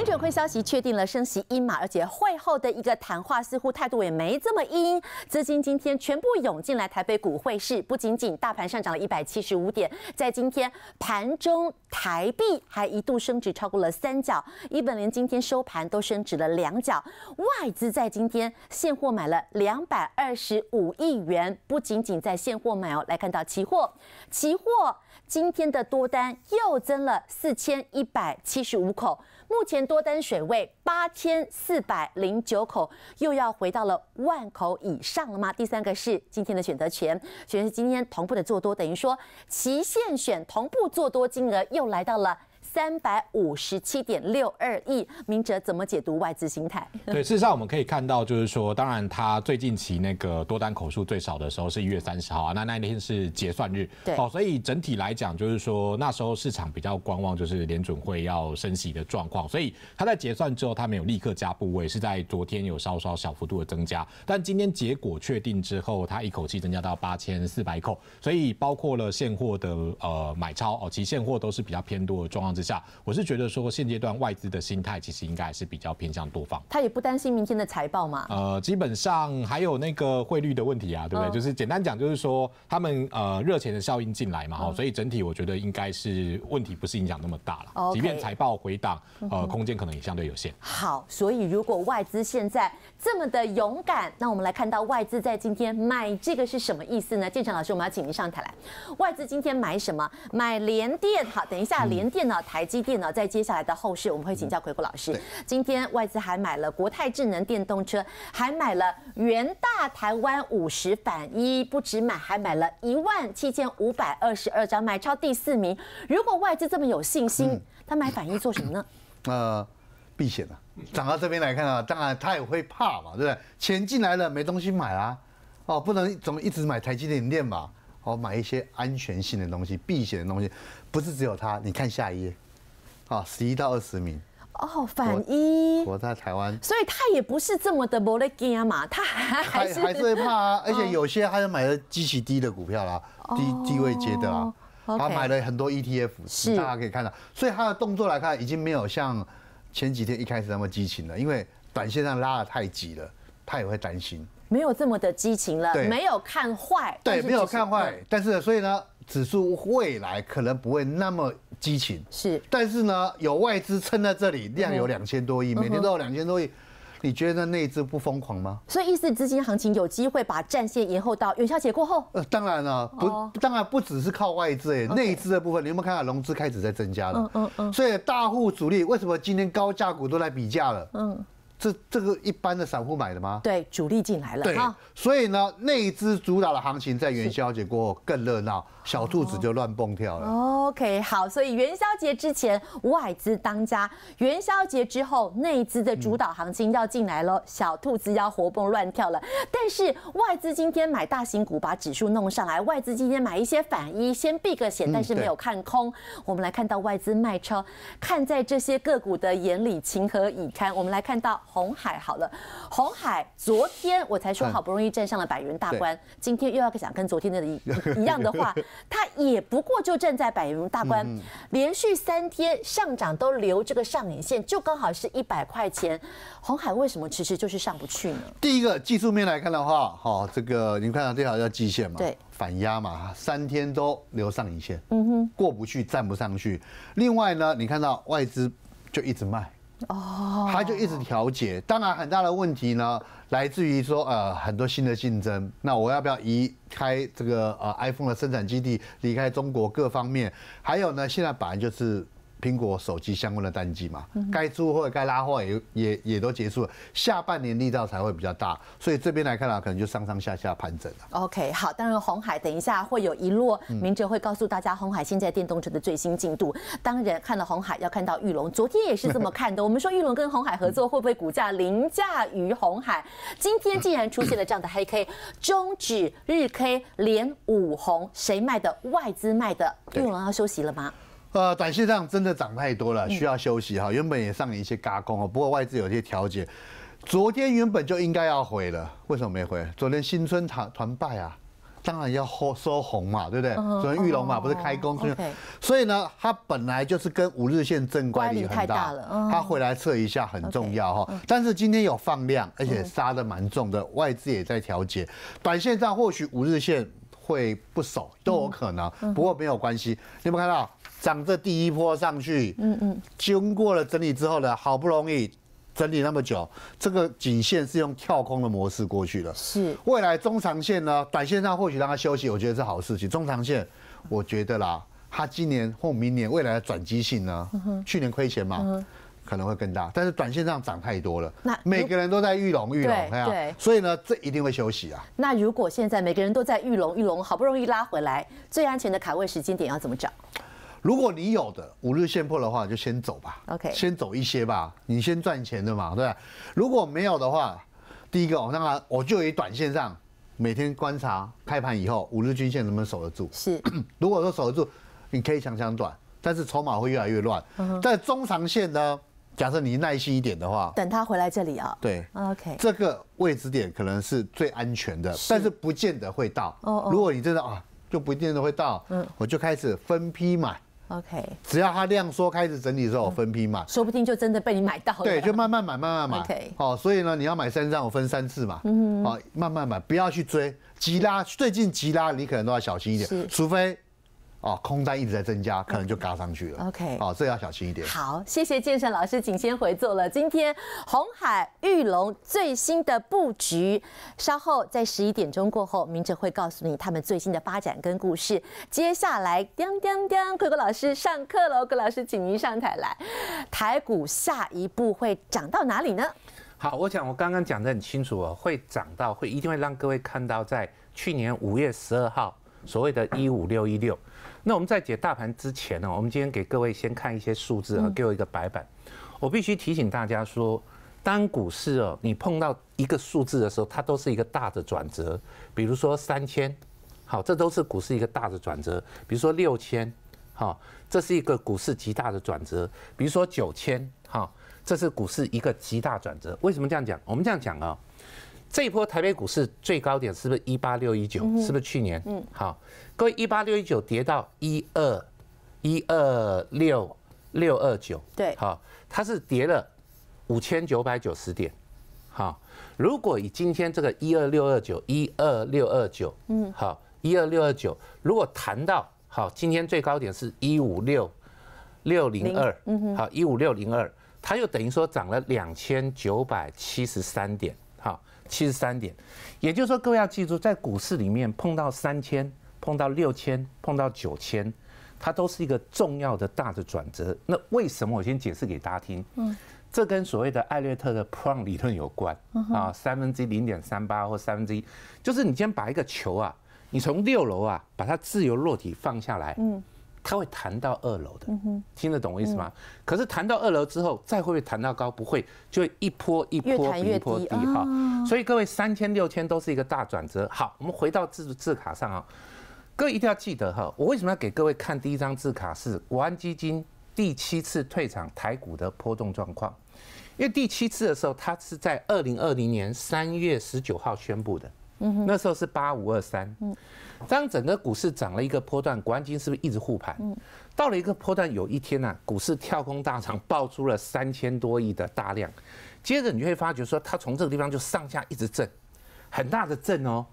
联准会消息确定了升息一码，而且会后的一个谈话似乎态度也没这么阴。资金今天全部涌进来台北股汇市，不仅仅大盘上涨了一百七十五点，在今天盘中台币还一度升值超过了三角，一本连今天收盘都升值了两角。外资在今天现货买了两百二十五亿元，不仅仅在现货买哦，来看到期货，期货今天的多单又增了四千一百七十五口。目前多单水位八千四百零九口，又要回到了万口以上了吗？第三个是今天的选择权，选择今天同步的做多，等于说期限选同步做多金额又来到了。三百五十七点六二亿，明哲怎么解读外资心态？对，事实上我们可以看到，就是说，当然他最近期那个多单口数最少的时候是一月三十号啊，那那一天是结算日，对，哦，所以整体来讲，就是说那时候市场比较观望，就是联准会要升息的状况，所以他在结算之后，他没有立刻加部位，是在昨天有稍稍小幅度的增加，但今天结果确定之后，他一口气增加到八千四百口，所以包括了现货的呃买超哦，其实现货都是比较偏多的状况。下，我是觉得说，现阶段外资的心态其实应该还是比较偏向多方。他也不担心明天的财报嘛？呃，基本上还有那个汇率的问题啊，对不对？就是简单讲，就是说他们呃热钱的效应进来嘛，哈，所以整体我觉得应该是问题不是影响那么大了。即便财报回档，呃，空间可能也相对有限。好，所以如果外资现在这么的勇敢，那我们来看到外资在今天买这个是什么意思呢？建成老师，我们要请您上台来，外资今天买什么？买联电好，等一下联电呢？台积电呢，在接下来的后市，我们会请教奎谷老师。今天外资还买了国泰智能电动车，还买了元大台湾五十反一，不只买，还买了一万七千五百二十二张，买超第四名。如果外资这么有信心，他买反一做什么呢？呃，避险啊。涨到这边来看啊，当然他也会怕嘛，对不对？钱进来了，没东西买啊，哦，不能总一直买台积电电吧，哦，买一些安全性的东西，避险的东西，不是只有他。你看下一页。啊，十一到二十名哦，反一。我在台湾，所以他也不是这么的不乐观嘛，他还还是还是会怕，而且有些他就买了极其低的股票啦，低低位接的啦，他买了很多 ETF，是大家可以看到，所以他的动作来看已经没有像前几天一开始那么激情了，因为短线上拉的太急了，他也会担心，没有这么的激情了，没有看坏，对，没有看坏，但是所以呢？指数未来可能不会那么激情，是，但是呢，有外资撑在这里，量有两千多亿，每年都有两千多亿，你觉得内资不疯狂吗？所以，意思资金行情有机会把战线延后到元宵节过后。呃，当然了，不，当然不只是靠外资，哎，内资的部分，你有没有看到融资开始在增加了？嗯嗯嗯。所以大户主力为什么今天高价股都来比价了？嗯。这这个一般的散户买的吗？对，主力进来了。对，所以呢，内资主导的行情在元宵节过后更热闹，小兔子就乱蹦跳了。OK，好，所以元宵节之前外资当家，元宵节之后内资的主导行情要进来了，小兔子要活蹦乱跳了。但是外资今天买大型股，把指数弄上来；外资今天买一些反一，先避个险，但是没有看空。我们来看到外资卖超，看在这些个股的眼里情何以堪？我们来看到。红海好了，红海昨天我才说好不容易站上了百元大关，今天又要想跟昨天的一一样的话，它也不过就站在百元大关，连续三天上涨都留这个上影线，就刚好是一百块钱。红海为什么迟迟就是上不去呢？第一个技术面来看的话，哈，这个你看到这条叫季线嘛，对，反压嘛，三天都留上影线，嗯哼，过不去，站不上去。另外呢，你看到外资就一直卖。哦，他就一直调解。当然，很大的问题呢，来自于说，呃，很多新的竞争。那我要不要移开这个呃 iPhone 的生产基地，离开中国各方面？还有呢，现在本来就是。苹果手机相关的淡季嘛，该出或者该拉货也也也都结束了，下半年力道才会比较大，所以这边来看啊，可能就上上下下盘整了。OK，好，当然红海等一下会有一落，明哲会告诉大家红海现在电动车的最新进度。当然看了红海，要看到玉龙，昨天也是这么看的。我们说玉龙跟红海合作会不会股价凌驾于红海？今天竟然出现了这样的黑 K，中指日 K 连五红，谁卖的？外资卖的？玉龙要休息了吗？呃，短线上真的涨太多了，需要休息哈。原本也上了一些嘎工哦，不过外资有些调节。昨天原本就应该要回了，为什么没回？昨天新春团团拜啊，当然要收收红嘛，对不对？昨天玉龙嘛不是开工，所以呢，它本来就是跟五日线正乖关很大了。它回来测一下很重要哈。但是今天有放量，而且杀的蛮重的，外资也在调节。短线上或许五日线。会不守，都有可能，不过没有关系。有没有看到涨这第一波上去？嗯嗯，经过了整理之后呢，好不容易整理那么久，这个颈线是用跳空的模式过去的。是，未来中长线呢，短线上或许让它休息，我觉得是好事情。中长线，我觉得啦，它今年或明年未来的转机性呢，去年亏钱嘛。可能会更大，但是短线上涨太多了，那每个人都在遇龙遇龙，对所以呢，这一定会休息啊。那如果现在每个人都在遇龙遇龙，好不容易拉回来，最安全的卡位时间点要怎么找？如果你有的五日线破的话，就先走吧。OK，先走一些吧，你先赚钱的嘛，对如果没有的话，第一个，我当然我就以短线上每天观察开盘以后五日均线能不能守得住。是，如果说守得住，你可以抢抢短，但是筹码会越来越乱。在中长线呢？假设你耐心一点的话，等他回来这里啊，对，OK，这个位置点可能是最安全的，但是不见得会到。哦哦。如果你真的啊，就不见得会到。嗯。我就开始分批买。OK。只要他量缩开始整理的时候，分批买，说不定就真的被你买到。对，就慢慢买，慢慢买。OK。哦，所以呢，你要买三张，我分三次嘛。嗯。哦，慢慢买，不要去追急拉。最近急拉，你可能都要小心一点，除非。哦，空单一直在增加，可能就嘎上去了。OK，哦，这要小心一点。好，谢谢健圣老师，请先回座了。今天红海玉龙最新的布局，稍后在十一点钟过后，明哲会告诉你他们最新的发展跟故事。接下来，叮叮叮，郭郭老师上课喽，郭老师，请您上台来，台股下一步会涨到哪里呢？好，我讲，我刚刚讲的很清楚哦，会涨到，会一定会让各位看到，在去年五月十二号。所谓的“一五六一六”，那我们在解大盘之前呢，我们今天给各位先看一些数字，啊，给我一个白板。我必须提醒大家说，当股市哦，你碰到一个数字的时候，它都是一个大的转折。比如说三千，好，这都是股市一个大的转折。比如说六千，好，这是一个股市极大的转折。比如说九千，好，这是股市一个极大转折。为什么这样讲？我们这样讲啊。这一波台北股市最高点是不是一八六一九？是不是去年？嗯，好，各位一八六一九跌到一二一二六六二九，对，好，它是跌了五千九百九十点，好，如果以今天这个一二六二九一二六二九，嗯，好一二六二九，如果谈到好，今天最高点是一五六六零二，嗯，好一五六零二，它又等于说涨了两千九百七十三点，好。七十三点，也就是说各位要记住，在股市里面碰到三千、碰到六千、碰到九千，它都是一个重要的大的转折。那为什么？我先解释给大家听。嗯，这跟所谓的艾略特的 Pron 理论有关啊，三分之零点三八或三分之一，就是你先把一个球啊，你从六楼啊把它自由落体放下来。嗯。它会谈到二楼的，听得懂我意思吗？可是谈到二楼之后，再会不会谈到高？不会，就会一波一波比一波低哈。所以各位三千六千都是一个大转折。好，我们回到字字卡上啊，各位一定要记得哈。我为什么要给各位看第一张字卡？是国安基金第七次退场台股的波动状况，因为第七次的时候，它是在二零二零年三月十九号宣布的。嗯，那时候是八五二三。嗯，当整个股市涨了一个波段，国安基金是不是一直护盘？嗯，到了一个波段，有一天呢，股市跳空大涨，爆出了三千多亿的大量。接着你会发觉说，它从这个地方就上下一直震，很大的震哦，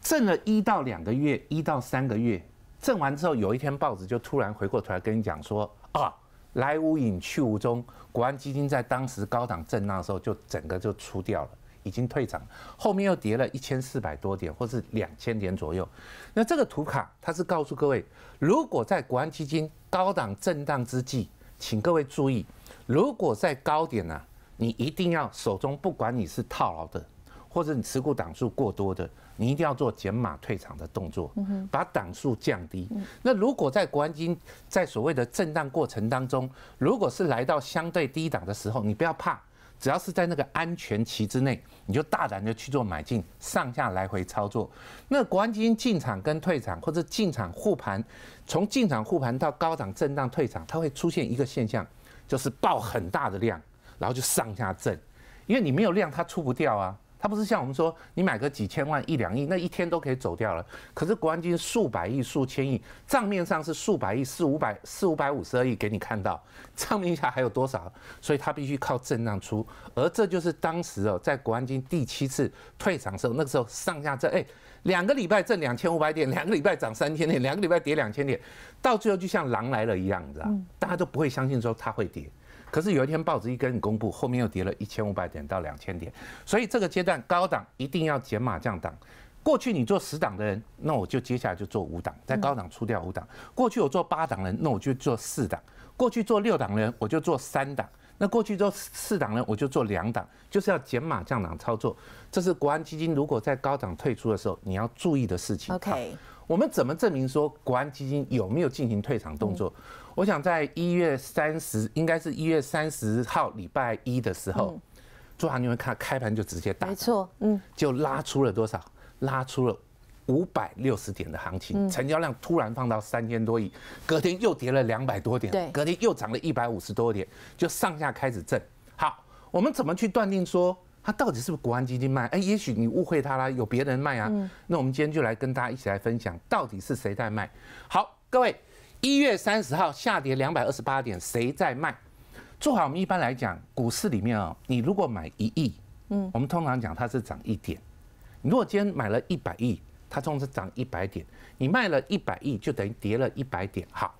震了一到两个月，一到三个月，震完之后，有一天报纸就突然回过头来跟你讲说，啊，来无影去无踪，国安基金在当时高档震荡的时候就整个就出掉了。已经退场，后面又跌了一千四百多点，或是两千点左右。那这个图卡，它是告诉各位，如果在国安基金高档震荡之际，请各位注意，如果在高点呢，你一定要手中不管你是套牢的，或者你持股档数过多的，你一定要做减码退场的动作，把档数降低。那如果在国安基金在所谓的震荡过程当中，如果是来到相对低档的时候，你不要怕。只要是在那个安全期之内，你就大胆的去做买进，上下来回操作。那国安基金进场跟退场，或者进场护盘，从进场护盘到高涨震荡退场，它会出现一个现象，就是爆很大的量，然后就上下震，因为你没有量，它出不掉啊。它不是像我们说，你买个几千万、一两亿，那一天都可以走掉了。可是国安金数百亿、数千亿，账面上是数百亿、四五百、四五百五十二亿给你看到，账面下还有多少？所以它必须靠震荡出。而这就是当时哦，在国安金第七次退场时候，那个时候上下震，哎，两个礼拜震两千五百点，两个礼拜涨三千点，两个礼拜跌两千点，到最后就像狼来了一样，你知道？大家都不会相信说它会跌。可是有一天报纸一跟你公布，后面又跌了一千五百点到两千点，所以这个阶段高档一定要减码降档。过去你做十档的人，那我就接下来就做五档，在高档出掉五档。过去我做八档人，那我就做四档；过去做六档人，我就做三档；那过去做四档人，我就做两档，就是要减码降档操作。这是国安基金如果在高档退出的时候你要注意的事情。OK。我们怎么证明说国安基金有没有进行退场动作？我想在一月三十，应该是一月三十号礼拜一的时候，做啊，你会看开盘就直接打，没错，嗯，就拉出了多少？拉出了五百六十点的行情，成交量突然放到三千多亿，隔天又跌了两百多点，对，隔天又涨了一百五十多点，就上下开始震。好，我们怎么去断定说？他到底是不是国安基金卖？哎，也许你误会他啦，有别人卖啊。那我们今天就来跟大家一起来分享，到底是谁在卖？好，各位，一月三十号下跌两百二十八点，谁在卖？做好，我们一般来讲，股市里面啊，你如果买一亿，嗯，我们通常讲它是涨一点。你如果今天买了一百亿，它总是涨一百点，你卖了一百亿，就等于跌了一百点。好，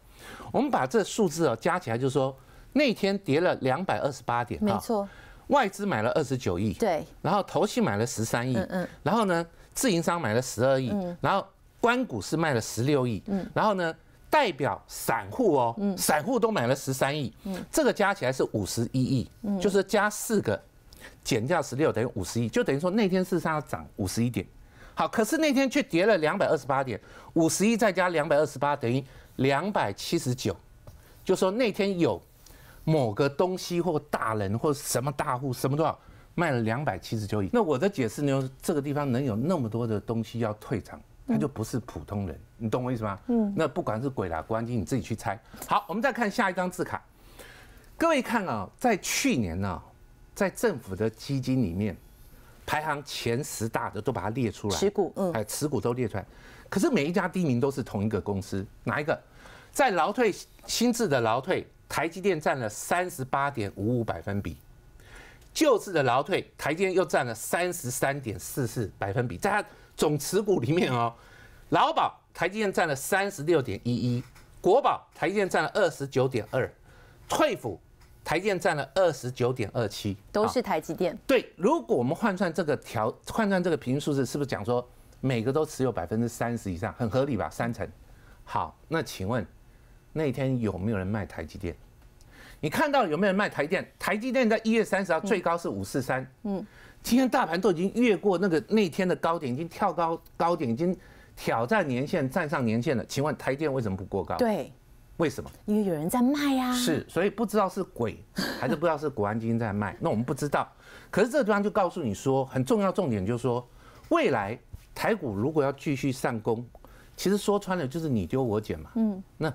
我们把这数字啊加起来，就是说那天跌了两百二十八点。没错。外资买了二十九亿，对，然后投信买了十三亿，嗯嗯，然后呢，自营商买了十二亿，嗯，然后关股是卖了十六亿，嗯，然后呢，代表散户哦，嗯，散户都买了十三亿，嗯，这个加起来是五十一亿，嗯，就是加四个，减掉十六等于五十亿，就等于说那天事实上要涨五十一点，好，可是那天却跌了两百二十八点，五十一再加两百二十八等于两百七十九，就说那天有。某个东西或大人或什么大户什么多少卖了两百七十九亿。那我的解释呢？这个地方能有那么多的东西要退场，他就不是普通人，你懂我意思吗？嗯。那不管是鬼啦、关机，你自己去猜。好，我们再看下一张字卡。各位看啊，在去年呢，在政府的基金里面，排行前十大的都把它列出来，持股，哎，持股都列出来。可是每一家第一名都是同一个公司，哪一个？在劳退新制的劳退。台积电占了三十八点五五百分比，旧制的劳退台积电又占了三十三点四四百分比，在它总持股里面哦，劳保台积电占了三十六点一一，国保台积电占了二十九点二，退辅台积电占了二十九点二七，都是台积电。对，如果我们换算这个条，换算这个平均数字，是不是讲说每个都持有百分之三十以上，很合理吧？三成。好，那请问那天有没有人卖台积电？你看到有没有人卖台电？台积电在一月三十号最高是五四三，嗯，今天大盘都已经越过那个那天的高点，已经跳高高点，已经挑战年线，站上年线了。请问台电为什么不过高？对，为什么？因为有人在卖啊。是，所以不知道是鬼，还是不知道是国安基金在卖。那我们不知道，可是这个地方就告诉你说，很重要重点就是说，未来台股如果要继续上攻，其实说穿了就是你丢我捡嘛。嗯，那。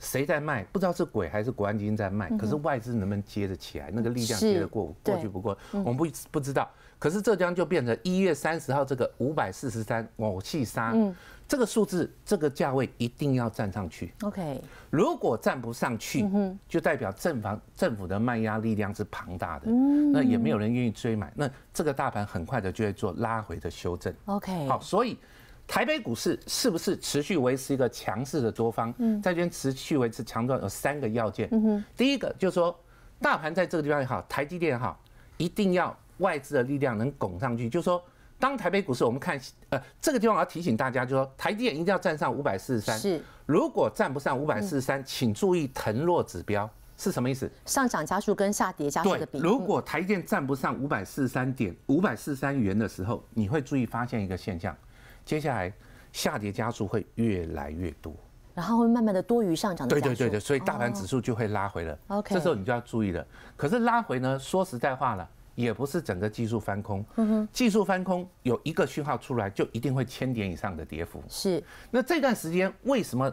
谁在卖？不知道是鬼还是国安基金在卖。可是外资能不能接得起来？那个力量接得过过去？不过我们不不知道。可是浙江就变成一月三十号这个五百四十三，某气杀，这个数字，这个价位一定要站上去。OK，如果站不上去，就代表政房政府的卖压力量是庞大的，那也没有人愿意追买，那这个大盘很快的就会做拉回的修正。OK，好，所以。台北股市是不是持续维持一个强势的多方？嗯，在这边持续维持强壮有三个要件。嗯哼，第一个就是说，大盘在这个地方也好，台积电也好，一定要外资的力量能拱上去。就是说，当台北股市我们看，呃，这个地方我要提醒大家，就是说，台积电一定要站上五百四十三。是，如果站不上五百四十三，请注意腾落指标是什么意思？上涨加速跟下跌加速的比。如果台电站不上五百四十三点五百四十三元的时候，你会注意发现一个现象。接下来下跌加速会越来越多，然后会慢慢的多于上涨的对对对对，所以大盘指数就会拉回了。OK，这时候你就要注意了。可是拉回呢，说实在话了，也不是整个技术翻空。嗯哼，技术翻空有一个讯号出来，就一定会千点以上的跌幅。是。那这段时间为什么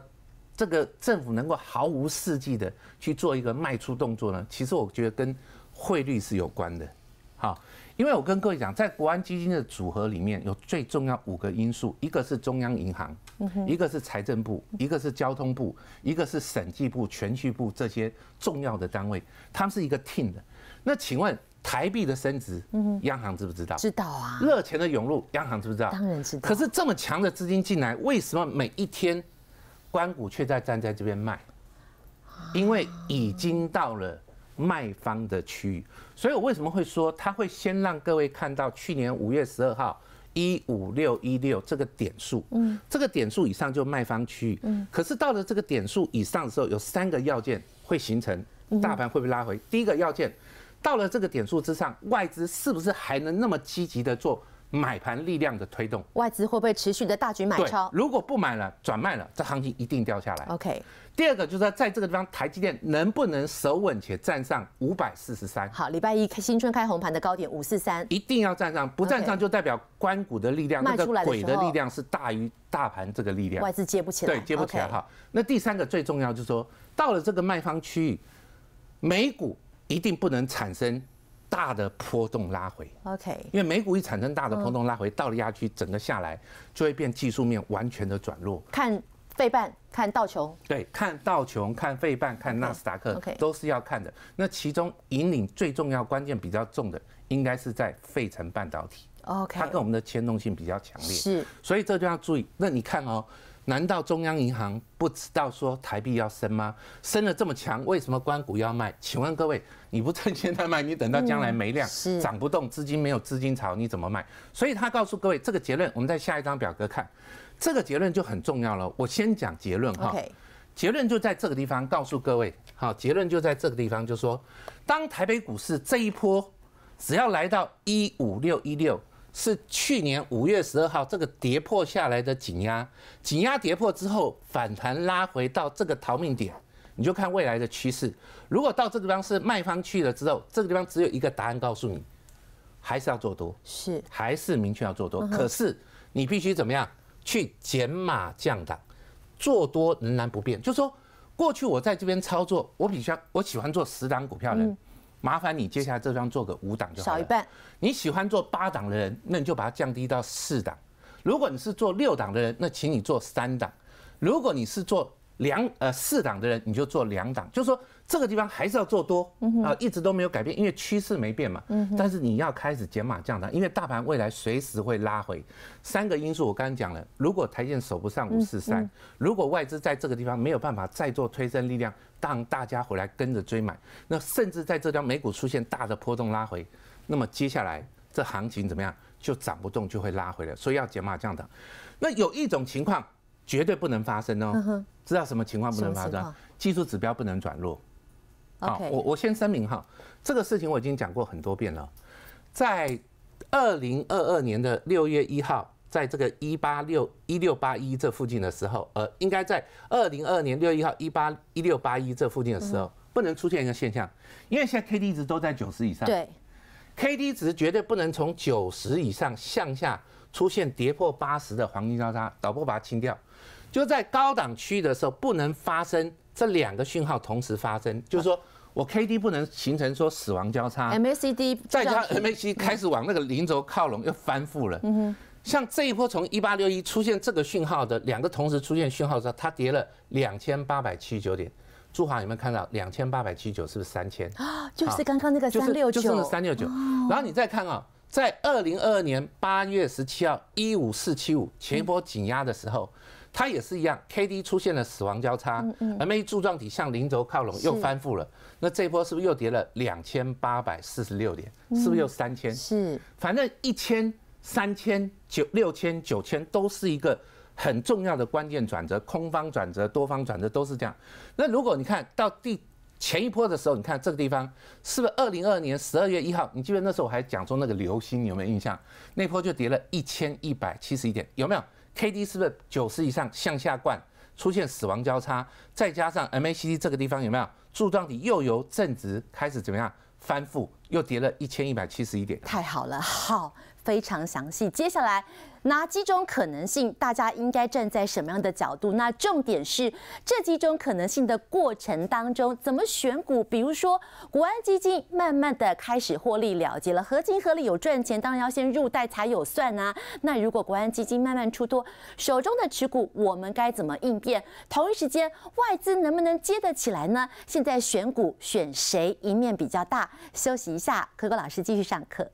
这个政府能够毫无事迹的去做一个卖出动作呢？其实我觉得跟汇率是有关的。好。因为我跟各位讲，在国安基金的组合里面有最重要五个因素，一个是中央银行，一个是财政部，一个是交通部，一个是审计部、全去部这些重要的单位，它们是一个 team 的。那请问台币的升值，央行知不知道？知道啊。热钱的涌入，央行知不知道？当然知道。可是这么强的资金进来，为什么每一天关谷却在站在这边卖？因为已经到了。卖方的区域，所以我为什么会说他会先让各位看到去年五月十二号一五六一六这个点数，嗯，这个点数以上就卖方区域，嗯，可是到了这个点数以上的时候，有三个要件会形成，大盘会被拉回？第一个要件，到了这个点数之上，外资是不是还能那么积极的做？买盘力量的推动，外资会不会持续的大举买超？如果不买了，转卖了，这行情一定掉下来。OK。第二个就是说，在这个地方，台积电能不能守稳且站上五百四十三？好，礼拜一新春开红盘的高点五四三，一定要站上，不站上就代表关谷的力量，那个鬼的力量是大于大盘这个力量，外资接不起来，对，接不起来哈。那第三个最重要就是说，到了这个卖方区域，美股一定不能产生。大的波动拉回，OK，因为美股一产生大的波动拉回，到了压区整个下来就会变技术面完全的转弱。看费半，看道琼，对，看道琼，看费半，看纳斯达克，OK，都是要看的。那其中引领最重要关键比较重的，应该是在费城半导体，OK，它跟我们的牵动性比较强烈，是，所以这就要注意。那你看哦。难道中央银行不知道说台币要升吗？升了这么强，为什么关股要卖？请问各位，你不趁现在卖，你等到将来没量，涨不动，资金没有资金潮，你怎么卖？所以他告诉各位这个结论，我们在下一张表格看，这个结论就很重要了。我先讲结论哈，结论就在这个地方，告诉各位，好，结论就在这个地方，就说当台北股市这一波只要来到一五六一六。是去年五月十二号这个跌破下来的紧压，紧压跌破之后反弹拉回到这个逃命点，你就看未来的趋势。如果到这个地方是卖方去了之后，这个地方只有一个答案告诉你，还是要做多，是还是明确要做多。可是你必须怎么样去减码降档，做多仍然不变。就说过去我在这边操作，我比较我喜欢做十档股票的。麻烦你接下来这张做个五档就好了。少一半，你喜欢做八档的人，那你就把它降低到四档；如果你是做六档的人，那请你做三档；如果你是做两呃四档的人，你就做两档。就说。这个地方还是要做多啊，一直都没有改变，因为趋势没变嘛。但是你要开始减码降档，因为大盘未来随时会拉回。三个因素我刚刚讲了，如果台建守不上五四三，如果外资在这个地方没有办法再做推升力量，让大家回来跟着追买，那甚至在这条美股出现大的波动拉回，那么接下来这行情怎么样就涨不动就会拉回来，所以要减码降档。那有一种情况绝对不能发生哦，知道什么情况不能发生？技术指标不能转弱。好，我我先声明哈，这个事情我已经讲过很多遍了，在二零二二年的六月一号，在这个一八六一六八一这附近的时候，呃，应该在二零二二年六月一号一八一六八一这附近的时候，不能出现一个现象，因为现在 K D 值都在九十以上，对，K D 值绝对不能从九十以上向下出现跌破八十的黄金交叉，导播把它清掉，就在高档区域的时候不能发生。这两个讯号同时发生，就是说我 K D 不能形成说死亡交叉，M A C D 再加 M A C 开始往那个零轴靠拢，又翻覆了。嗯哼，像这一波从一八六一出现这个讯号的两个同时出现讯号时候，它跌了两千八百七十九点。朱华有没有看到两千八百七十九是不是三千？啊，就是刚刚那个三六九。就是三六九。然后你再看啊，在二零二二年八月十七号一五四七五前一波紧压的时候。它也是一样，K D 出现了死亡交叉，M A 柱状体向零轴靠拢，又翻覆了。那这波是不是又跌了两千八百四十六点？是不是又三千？是，反正一千、三千九、六千、九千都是一个很重要的关键转折，空方转折、多方转折都是这样。那如果你看到第前一波的时候，你看这个地方是不是二零二二年十二月一号？你记得那时候我还讲说那个流星你有没有印象？那波就跌了一千一百七十一点，有没有？K D 是不是九十以上向下灌，出现死亡交叉，再加上 M A C D 这个地方有没有柱状体又由正值开始怎么样翻覆，又跌了一千一百七十一点，太好了，好，非常详细。接下来，哪几种可能性，大家应该站在什么样的角度？那重点是这几种可能性的过程当中，怎么选股？比如说，国安基金慢慢的开始获利了，结了合情合理有赚钱，当然要先入袋才有算啊。那如果国安基金慢慢出多手中的持股，我们该怎么应变？同一时间，外资能不能接得起来呢？现在选股选谁一面比较大？休息。下，可可老师继续上课。